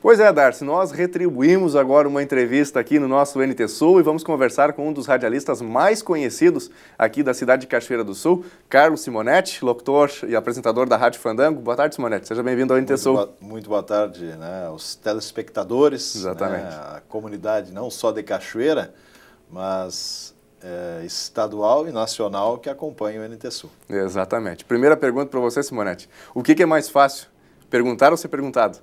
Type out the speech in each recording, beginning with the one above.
Pois é, Darcy, nós retribuímos agora uma entrevista aqui no nosso NT Sul e vamos conversar com um dos radialistas mais conhecidos aqui da cidade de Cachoeira do Sul, Carlos Simonetti, locutor e apresentador da Rádio Fandango. Boa tarde, Simonetti. Seja bem-vindo ao NT Sul. Muito boa, muito boa tarde né, aos telespectadores, Exatamente. Né, a comunidade não só de Cachoeira, mas é, estadual e nacional que acompanha o NT Sul. Exatamente. Primeira pergunta para você, Simonetti. O que, que é mais fácil, perguntar ou ser perguntado?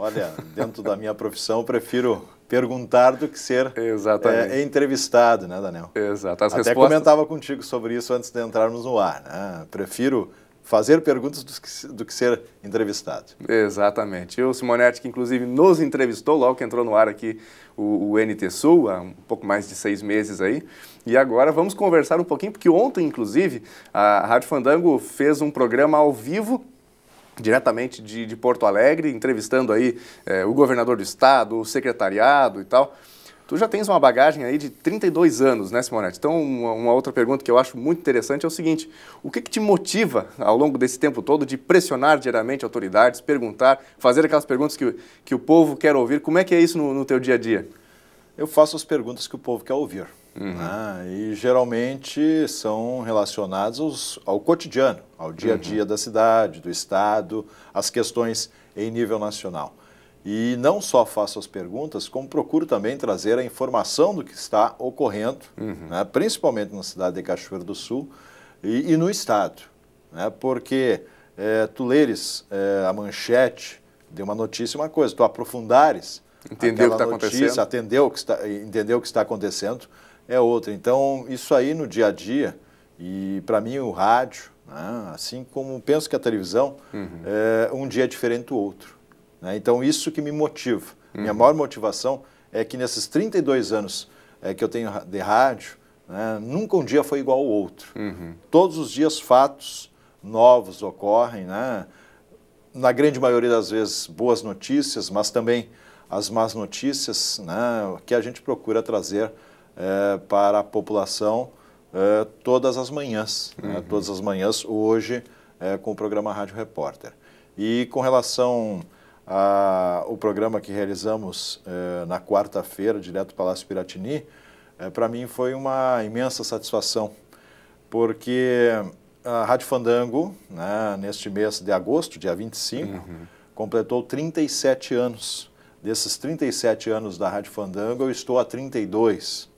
Olha, dentro da minha profissão, eu prefiro perguntar do que ser é, é, entrevistado, né, Daniel? Exato. As Até respostas... comentava contigo sobre isso antes de entrarmos no ar. Né? Prefiro fazer perguntas do que, do que, ser entrevistado. Exatamente. E o Simonetti, que inclusive nos entrevistou logo que entrou no ar aqui o, o NT Sul, há um pouco mais de seis meses aí. E agora vamos conversar um pouquinho, porque ontem, inclusive, a Rádio Fandango fez um programa ao vivo diretamente de, de Porto Alegre, entrevistando aí é, o governador do estado, o secretariado e tal. Tu já tens uma bagagem aí de 32 anos, né, Simonete? Então, uma, uma, outra pergunta que eu acho muito interessante é o seguinte: o que, que te motiva ao longo desse tempo todo de pressionar diariamente autoridades, perguntar, fazer aquelas perguntas que, que o povo quer ouvir? Como é que é isso no, no teu dia a dia? eu faço as perguntas que o povo quer ouvir. Uhum. Né? E geralmente são relacionadas ao cotidiano, ao dia a uhum. dia uhum. da cidade, do estado, às questões em nível nacional. E não só faço as perguntas, como procuro também trazer a informação do que está ocorrendo, uhum. né? principalmente na cidade de Cachoeira do Sul e, e no estado. Né? Porque é, tu leres é, a manchete de uma notícia é uma coisa, tu aprofundares entendeu o que está acontecendo. Atendeu o que está, entendeu o que está acontecendo, é outra. Então, isso aí no dia a dia, e para mim o rádio, né, assim como penso que a televisão, uhum. é, um dia é diferente do outro. Né? Então, isso que me motiva. Uhum. Minha maior motivação é que nesses 32 anos é, que eu tenho de rádio, né, nunca um dia foi igual ao outro. Uhum. Todos os dias fatos novos ocorrem, né? na grande maioria das vezes boas notícias, mas também as más notícias né, que a gente procura trazer é, para a população é, todas as manhãs, né, uhum. né, todas as manhãs, hoje é, com o programa Rádio Repórter. E com relação ao programa que realizamos é, na quarta-feira, direto do Palácio Piratini, é, para mim foi uma imensa satisfação, porque a Rádio Fandango, né, neste mês de agosto, dia 25, uhum. completou 37 anos. Desses 37 anos da Rádio Fandango, eu estou há 32.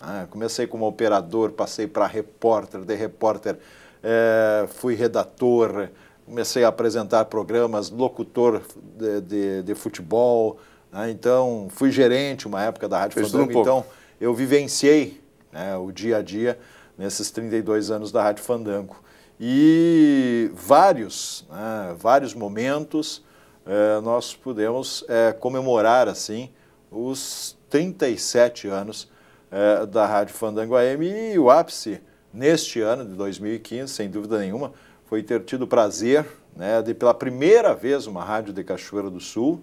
Ah, comecei como operador, passei para repórter, de repórter é, fui redator, comecei a apresentar programas, locutor de, de, de futebol, né? então fui gerente uma época da Rádio Fez Fandango. Um então eu vivenciei né, o dia a dia nesses 32 anos da Rádio Fandango. E vários, né, vários momentos, é, nós pudemos é, comemorar assim os 37 anos é, da Rádio Fandango AM e o ápice neste ano de 2015, sem dúvida nenhuma, foi ter tido o prazer né, de pela primeira vez uma rádio de Cachoeira do Sul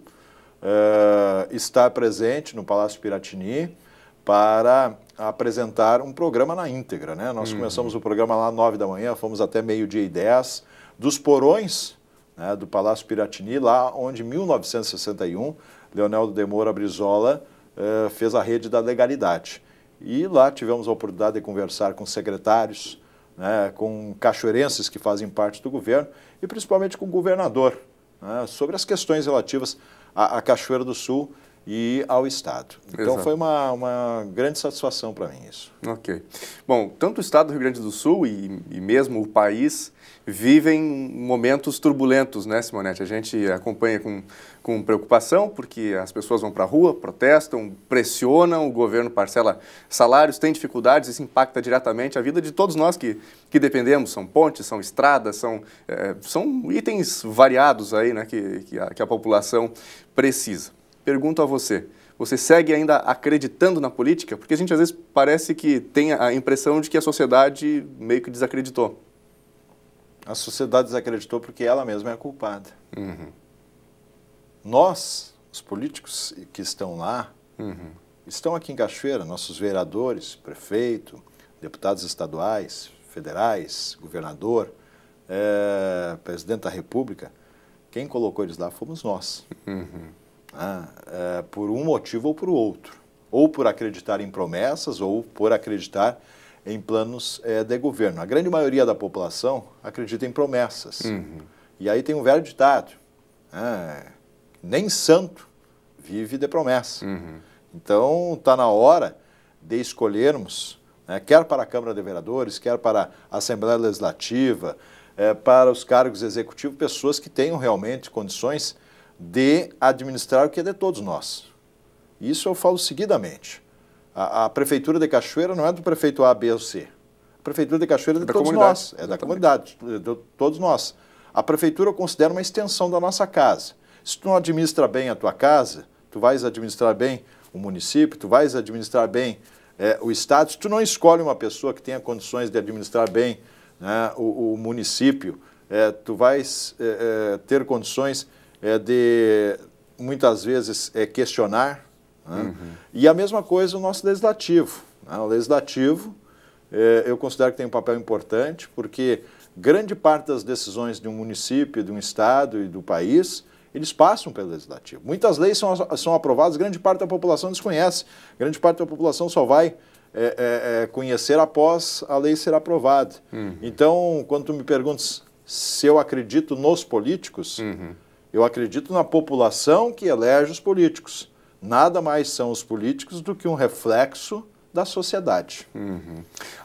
estar presente no Palácio Piratini para apresentar um programa na íntegra. Né? Nós uhum. começamos o programa lá às 9 da manhã, fomos até meio-dia e 10. Dos porões né, do Palácio Piratini, lá onde, em 1961, Leonel Demora Brizola eh, fez a rede da legalidade. E lá tivemos a oportunidade de conversar com secretários, né, com cachoeirenses que fazem parte do governo e principalmente com o governador, né, sobre as questões relativas à, à Cachoeira do Sul e ao Estado. Então Exato. foi uma, uma grande satisfação para mim isso. Ok. Bom, tanto o Estado do Rio Grande do Sul e, e, mesmo o país vivem momentos turbulentos, né, Simonete? A gente acompanha com, com preocupação porque as pessoas vão para a rua, protestam, pressionam, o governo parcela salários, tem dificuldades, isso impacta diretamente a vida de todos nós que, que dependemos. São pontes, são estradas, são, é, são itens variados aí, né, que, que a, que a população precisa pergunto a você, você segue ainda acreditando na política? Porque a gente às vezes parece que tem a impressão de que a sociedade meio que desacreditou. A sociedade desacreditou porque ela mesma é a culpada. Uhum. Nós, os políticos que estão lá, uhum. estão aqui em Cachoeira, nossos vereadores, prefeito, deputados estaduais, federais, governador, é, presidente da República, quem colocou eles lá fomos nós. Uhum. Né, é, por um motivo ou por outro, ou por acreditar em promessas ou por acreditar em planos é, de governo. A grande maioria da população acredita em promessas. Uhum. E aí tem um velho ditado: né, nem santo vive de promessa. Uhum. Então está na hora de escolhermos, né, quer para a Câmara de Vereadores, quer para a Assembleia Legislativa, é, para os cargos executivos, pessoas que tenham realmente condições de administrar o que é de todos nós. Isso eu falo seguidamente. A, a Prefeitura de Cachoeira não é do prefeito A, B ou C. A Prefeitura de Cachoeira é de é da todos nós, é Exatamente. da comunidade, de todos nós. A Prefeitura eu considero uma extensão da nossa casa. Se tu não administra bem a tua casa, tu vais administrar bem o município, tu vais administrar bem é, o Estado, se tu não escolhe uma pessoa que tenha condições de administrar bem né, o, o, município, é, tu vais é, é ter condições é de muitas vezes é, questionar. Né? Uhum. E a mesma coisa o nosso legislativo. Né? O legislativo é, eu considero que tem um papel importante, porque grande parte das decisões de um município, de um estado e do país, eles passam pelo legislativo. Muitas leis são, são aprovadas, grande parte da população desconhece. Grande parte da população só vai é, é, é conhecer após a lei ser aprovada. Uhum. Então, quando tu me perguntas se eu acredito nos políticos, uhum. Eu acredito na população que elege os políticos. Nada mais são os políticos do que um reflexo da sociedade. Uhum.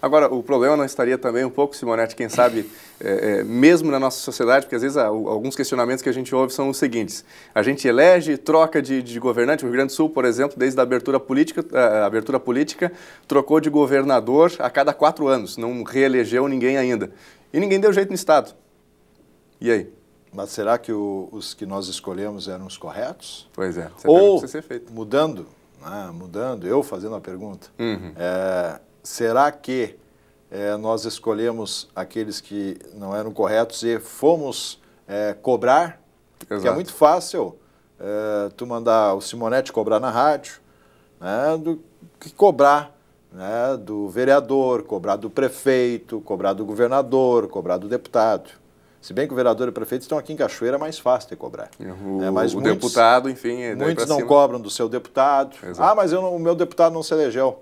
Agora, o problema não estaria também um pouco, Simonetti, quem sabe, é, é, mesmo na nossa sociedade, porque às vezes há, alguns questionamentos que a gente ouve são os seguintes. A gente elege, troca de, de governante. O Rio Grande do Sul, por exemplo, desde a abertura política, a abertura política, trocou de governador a cada quatro anos. Não reelegeu ninguém ainda. E ninguém deu jeito no Estado. E aí? Mas será que o, os que nós escolhemos eram os corretos? Pois é. Ou, mudando, né, mudando, eu fazendo a pergunta, uhum. é, será que é, nós escolhemos aqueles que não eram corretos e fomos é, cobrar? É Exato. Que é muito fácil é, tu mandar o Simonetti cobrar na rádio, né, do que cobrar né, do vereador, cobrar do prefeito, cobrar do governador, cobrar do deputado. Se bem que o vereador e o prefeito estão aqui em Cachoeira, é mais fácil de cobrar. É, o, é, mas o muitos, deputado, enfim... É muitos não cima. cobram do seu deputado. Exato. Ah, mas não, o meu deputado não se elegeu.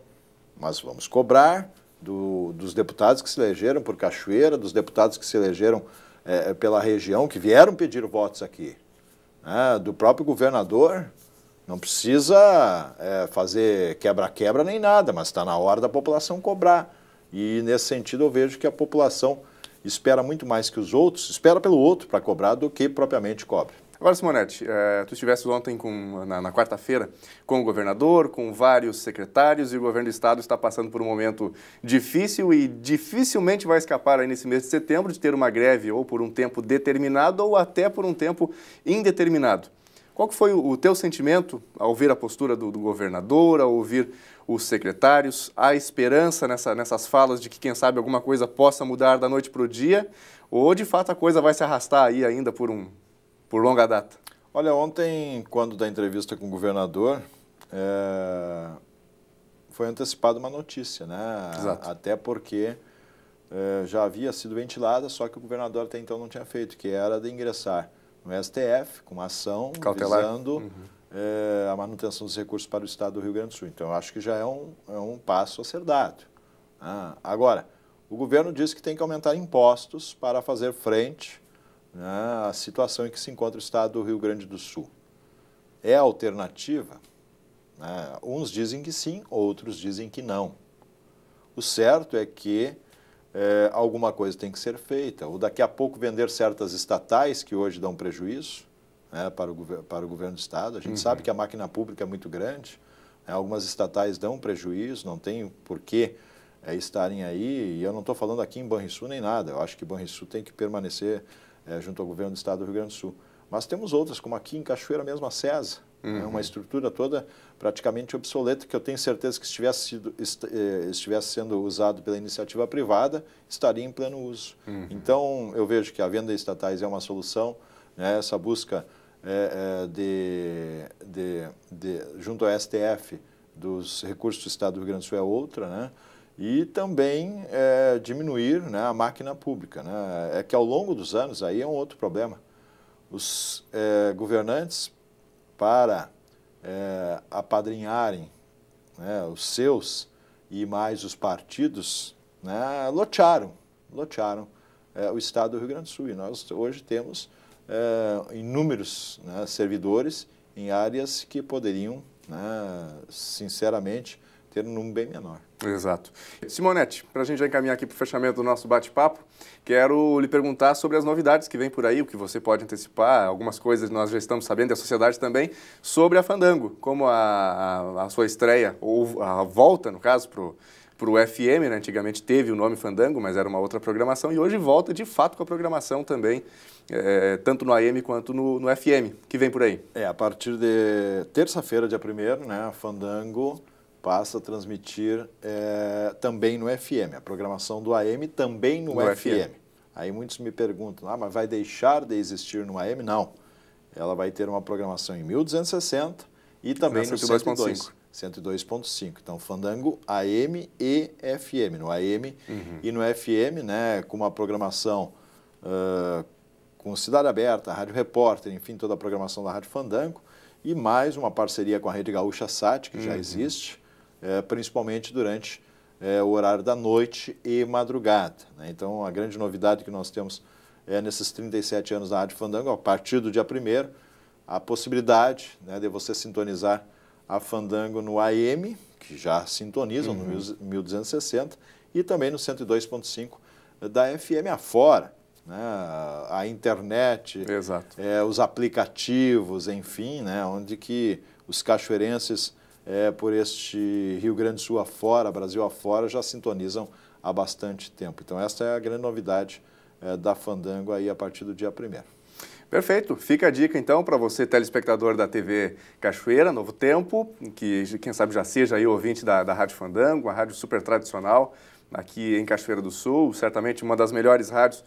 Mas vamos cobrar do, dos deputados que se elegeram por Cachoeira, dos deputados que se elegeram é, é pela região, que vieram pedir votos aqui. Né? do próprio governador, não precisa é, fazer quebra-quebra nem nada, mas está na hora da população cobrar. E nesse sentido eu vejo que a população espera muito mais que os outros, espera pelo outro para cobrar do que propriamente cobre. Agora, Simonetti, é, tu estivesse ontem com, na, na quarta-feira com o governador, com vários secretários, e o governo do estado está passando por um momento difícil e dificilmente vai escapar aí nesse mês de setembro de ter uma greve ou por um tempo determinado ou até por um tempo indeterminado. Qual que foi o teu sentimento ao ouvir a postura do, do governador, ao ouvir os secretários? Há esperança nessa, nessas falas de que, quem sabe, alguma coisa possa mudar da noite para o dia? Ou, de fato, a coisa vai se arrastar aí ainda por, um, por longa data? Olha, ontem, quando da entrevista com o governador, é... foi antecipada uma notícia, né? Exato. Até porque é, já havia sido ventilada, só que o governador até então não tinha feito, que era de ingressar no STF, com uma ação Cautelar. visando uhum. é, a manutenção dos recursos para o Estado do Rio Grande do Sul. Então, eu acho que já é um, é um passo a ser dado. Ah, agora, o governo diz que tem que aumentar impostos para fazer frente né, à situação em que se encontra o Estado do Rio Grande do Sul. É alternativa? Né? Uns dizem que sim, outros dizem que não. O certo é que é, alguma coisa tem que ser feita. Ou daqui a pouco vender certas estatais que hoje dão prejuízo né, para, o, para o governo do Estado. A gente uhum. sabe que a máquina pública é muito grande, né, algumas estatais dão prejuízo, não tem porquê é, estarem aí. E eu não estou falando aqui em Banrisul nem nada. Eu acho que Banrisul tem que permanecer é, junto ao governo do Estado do Rio Grande do Sul. Mas temos outras, como aqui em Cachoeira mesmo, a CESA. Uhum. É uma uhum. estrutura toda praticamente obsoleta que eu tenho certeza que se sido, eh, estivesse sendo usado pela iniciativa privada, estaria em pleno uso. Uhum. Então, eu vejo que a venda estatais é uma solução, né? essa busca é, é, de, de, de, junto ao STF dos recursos do Estado do Rio Grande do Sul é outra, né? e também é, diminuir né, a máquina pública. Né? É que ao longo dos anos, aí é um outro problema. Os governantes para é, apadrinharem né, os seus e mais os partidos, né, lotearam, lotearam é, o estado do Rio Grande do Sul. E nós hoje temos é, inúmeros né, servidores em áreas que poderiam, né, sinceramente, ter um número bem menor. Exato. Simonetti, para a gente já encaminhar aqui para o fechamento do nosso bate-papo, quero lhe perguntar sobre as novidades que vem por aí, o que você pode antecipar, algumas coisas nós já estamos sabendo, e a sociedade também, sobre a Fandango, como a, a, a sua estreia, ou a volta, no caso, para o para o FM, né? antigamente teve o nome Fandango, mas era uma outra programação, e hoje volta de fato com a programação também, é, tanto no AM quanto no, no, FM, que vem por aí. É, a partir de terça-feira, dia 1 né, a Fandango passa a transmitir é, também no FM, a programação do AM também no, no FM. FM. Aí muitos me perguntam, ah, mas vai deixar de existir no AM? Não, ela vai ter uma programação em 1260 e também no 102.5. 102.5. Então, Fandango AM e FM. No AM uhum. e no FM, né, com uma programação uh, com Cidade Aberta, Rádio Repórter, enfim, toda a programação da Rádio Fandango. E mais uma parceria com a Rede Gaúcha Sat, que uhum. já existe, é, principalmente durante é, o horário da noite e madrugada. Né? Então, a grande novidade que nós temos é, nesses 37 anos da Rádio Fandango, a partir do dia 1 a possibilidade né, de você sintonizar a Fandango no AM, que já sintonizam uhum. no 1260, e também no 102.5 da FM afora. Né, a internet, é, os aplicativos, enfim, né, onde que os cachoeirenses é, por este Rio Grande do Sul afora, Brasil afora, já sintonizam há bastante tempo. Então, essa é a grande novidade é, da Fandango aí a partir do dia 1 Perfeito. Fica a dica, então, para você, telespectador da TV Cachoeira, Novo Tempo, que, quem sabe, já seja aí ouvinte da, da Rádio Fandango, a rádio super tradicional aqui em Cachoeira do Sul, certamente uma das melhores rádios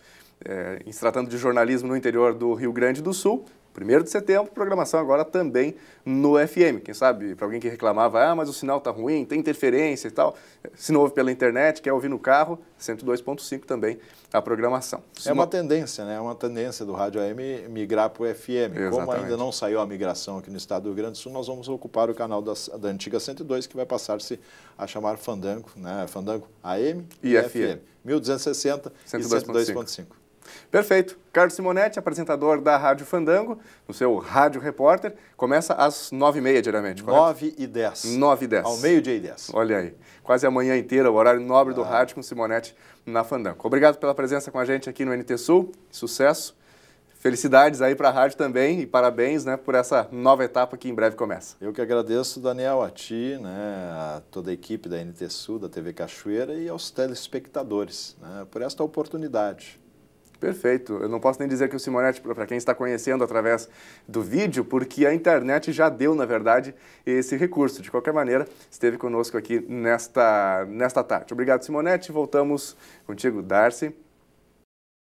é, em se tratando de jornalismo no interior do Rio Grande do Sul. 1 de setembro, programação agora também no FM. Quem sabe, para alguém que reclamava, ah, mas o sinal está ruim, tem interferência e tal, se não ouve pela internet, quer ouvir no carro, 102.5 também a programação. É uma tendência, né? É uma tendência do rádio AM migrar para o FM. Exatamente. Como ainda não saiu a migração aqui no estado do Rio Grande do Sul, nós vamos ocupar o canal da antiga 102, que vai passar-se a chamar Fandango, né? Fandango AM e, e FM. FM. 1260 102. e 102.5. Perfeito. Carlos Simonetti, apresentador da Rádio Fandango, no seu Rádio Repórter, começa às nove e meia diariamente, Nove e dez. Nove e dez. Ao meio-dia e dez. Olha aí, quase a manhã inteira, o horário nobre ah. do rádio com Simonetti na Fandango. Obrigado pela presença com a gente aqui no NT Sul, sucesso. Felicidades aí para a rádio também e parabéns né, por essa nova etapa que em breve começa. Eu que agradeço, Daniel, a ti, né, a toda a equipe da NT Sul, da TV Cachoeira e aos telespectadores né, por esta oportunidade. Perfeito. Eu não posso nem dizer que o Simonetti, para quem está conhecendo através do vídeo, porque a internet já deu, na verdade, esse recurso. De qualquer maneira, esteve conosco aqui nesta, nesta tarde. Obrigado, Simonetti. Voltamos contigo, Darcy.